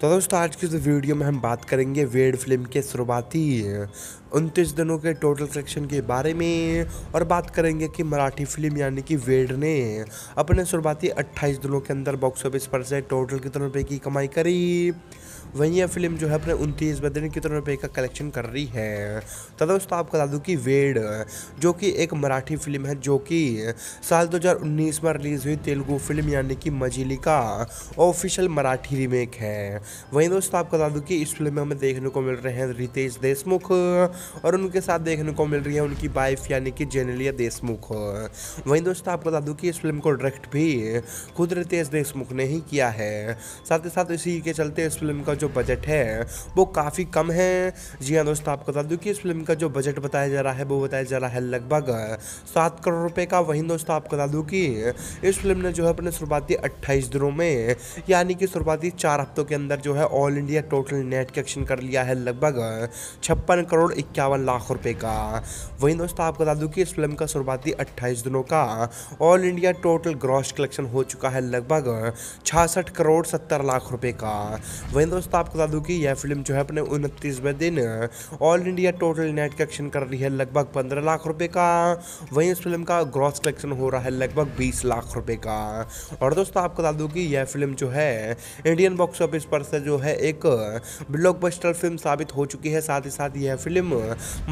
तो दोस्तों आज की इस वीडियो में हम बात करेंगे वेड फिल्म के शुरुआती उनतीस दिनों के टोटल कलेक्शन के बारे में और बात करेंगे कि मराठी फिल्म यानी कि वेड ने अपने शुरुआती 28 दिनों के अंदर बॉक्स ऑफिस पर से टोटल कितने रुपए की कमाई करी वहीं यह फिल्म जो है अपने उनतीस बदन की रुपये का कलेक्शन कर रही है तो दोस्तों आपको बता दूँ कि वेड जो कि एक मराठी फिल्म है जो कि साल 2019 में रिलीज़ हुई तेलुगु फिल्म यानी कि मजिली का ऑफिशियल मराठी रीमेक है वहीं दोस्तों आपको बता दूँ कि इस फिल्म में हमें देखने को मिल रहे हैं रितेश देशमुख और उनके साथ देखने को मिल रही है उनकी वाइफ यानी कि जेनेलिया देशमुख वहीं दोस्तों आपको बता दूँ कि इस फिल्म को डायरेक्ट भी खुद रितेश देशमुख ने ही किया है साथ ही साथ इसी के चलते इस फिल्म का का जो बजट है वो काफ़ी कम है जी हाँ दोस्तों आपको बता दूँ कि इस फिल्म का जो बजट बताया जा रहा है वो बताया जा रहा है लगभग सात करोड़ रुपये का वहीं दोस्तों आपको बता दूँ कि इस फिल्म ने जो है अपने शुरुआती अट्ठाईस दिनों में यानी कि शुरुआती चार हफ्तों के अंदर जो है all India total net collection कर लिया है लगभग छप्पन करोड़ इक्यावन लाख रुपये का वहीं दोस्तों आपको बता दूँ कि इस फिल्म का शुरुआती अट्ठाईस दिनों का all India total gross collection हो चुका है लगभग छियासठ करोड़ सत्तर लाख रुपये का वहीं दोस्तों दोस्तों आपको बता दूं कि यह फिल्म जो है अपने उनतीसवें दिन all India total net collection कर रही है लगभग पंद्रह लाख रुपए का वहीं इस फिल्म का ग्रॉस कलेक्शन हो रहा है लगभग बीस लाख रुपए का और दोस्तों आपको बता दूं कि यह फिल्म जो है इंडियन बॉक्स ऑफिस पर से जो है एक ब्लॉक फिल्म साबित हो चुकी है साथ ही साथ यह फिल्म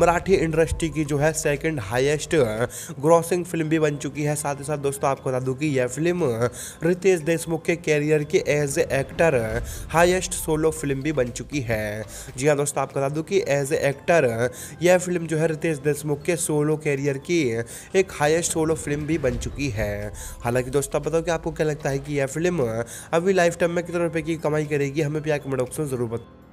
मराठी इंडस्ट्री की जो है सेकेंड हाइस्ट ग्रॉसिंग फिल्म भी बन चुकी है साथ ही साथ दोस्तों आपको बता दूँ कि यह फिल्म रितेश देशमुख के कैरियर के as a actor highest solo solo film भी बन चुकी है जी हाँ दोस्तों आपको बता दूँ कि एज ए एक्टर यह फिल्म जो है रितेश देशमुख के सोलो कैरियर की एक हाईएस्ट सोलो फिल्म भी बन चुकी है हालांकि दोस्तों आप बताओ कि आपको क्या लगता है कि यह फिल्म अभी लाइफ टाइम में कितने रुपये की कमाई करेगी हमें प्यार कमेंट ऑप्शन जरूर बताओ